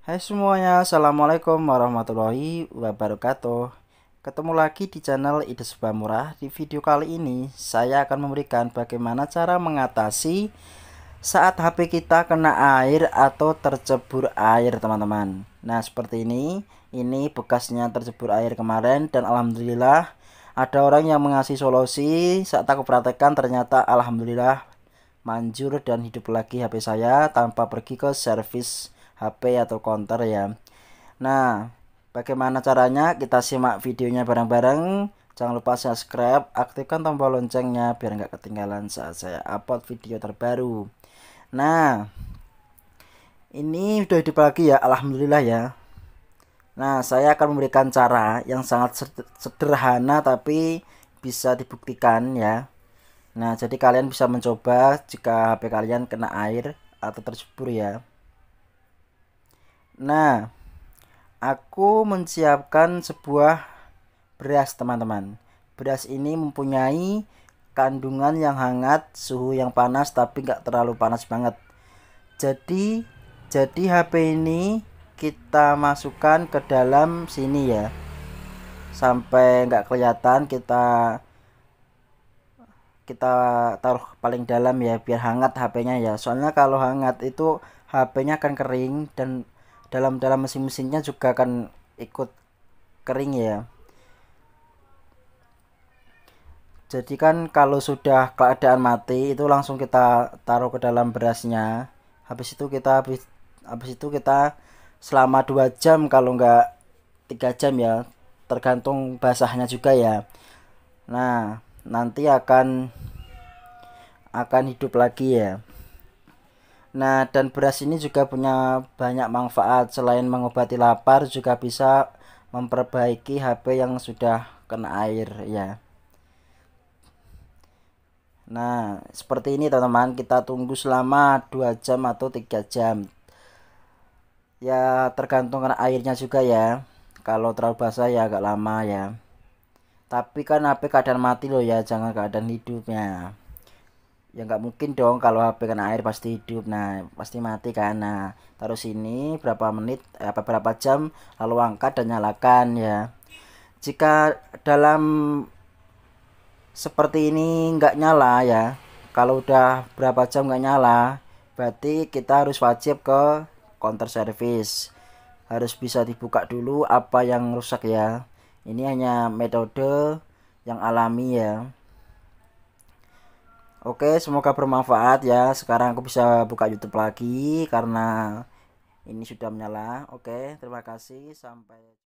Hai semuanya, Assalamualaikum warahmatullahi wabarakatuh Ketemu lagi di channel Ide Sebuah Murah Di video kali ini, saya akan memberikan bagaimana cara mengatasi Saat HP kita kena air atau tercebur air teman-teman Nah seperti ini, ini bekasnya tercebur air kemarin Dan Alhamdulillah ada orang yang mengasih solusi Saat aku perhatikan ternyata Alhamdulillah manjur dan hidup lagi HP saya tanpa pergi ke service HP atau counter ya. Nah, bagaimana caranya? Kita simak videonya bareng-bareng. Jangan lupa subscribe, aktifkan tombol loncengnya biar nggak ketinggalan saat saya upload video terbaru. Nah, ini sudah hidup ya, alhamdulillah ya. Nah, saya akan memberikan cara yang sangat sederhana tapi bisa dibuktikan ya. Nah, jadi kalian bisa mencoba jika HP kalian kena air atau tercebur ya. Nah, aku menyiapkan sebuah beras teman-teman. Beras ini mempunyai kandungan yang hangat, suhu yang panas tapi nggak terlalu panas banget. Jadi, jadi HP ini kita masukkan ke dalam sini ya. Sampai nggak kelihatan kita kita taruh paling dalam ya biar hangat HP-nya ya. Soalnya kalau hangat itu HP-nya akan kering dan dalam dalam mesin-mesinnya juga akan ikut kering ya jadi kan kalau sudah keadaan mati itu langsung kita taruh ke dalam berasnya habis itu kita habis habis itu kita selama dua jam kalau enggak tiga jam ya tergantung basahnya juga ya nah nanti akan akan hidup lagi ya Nah, dan beras ini juga punya banyak manfaat. Selain mengobati lapar, juga bisa memperbaiki HP yang sudah kena air ya. Nah, seperti ini teman-teman, kita tunggu selama 2 jam atau 3 jam. Ya, tergantung kena airnya juga ya. Kalau terlalu basah ya agak lama ya. Tapi kan HP keadaan mati loh ya, jangan keadaan hidupnya ya nggak mungkin dong kalau HP kena air pasti hidup nah pasti mati kan nah taruh sini berapa menit apa eh, berapa jam lalu angkat dan nyalakan ya jika dalam seperti ini nggak nyala ya kalau udah berapa jam nggak nyala berarti kita harus wajib ke counter service harus bisa dibuka dulu apa yang rusak ya ini hanya metode yang alami ya Oke, semoga bermanfaat ya. Sekarang aku bisa buka YouTube lagi karena ini sudah menyala. Oke, terima kasih. Sampai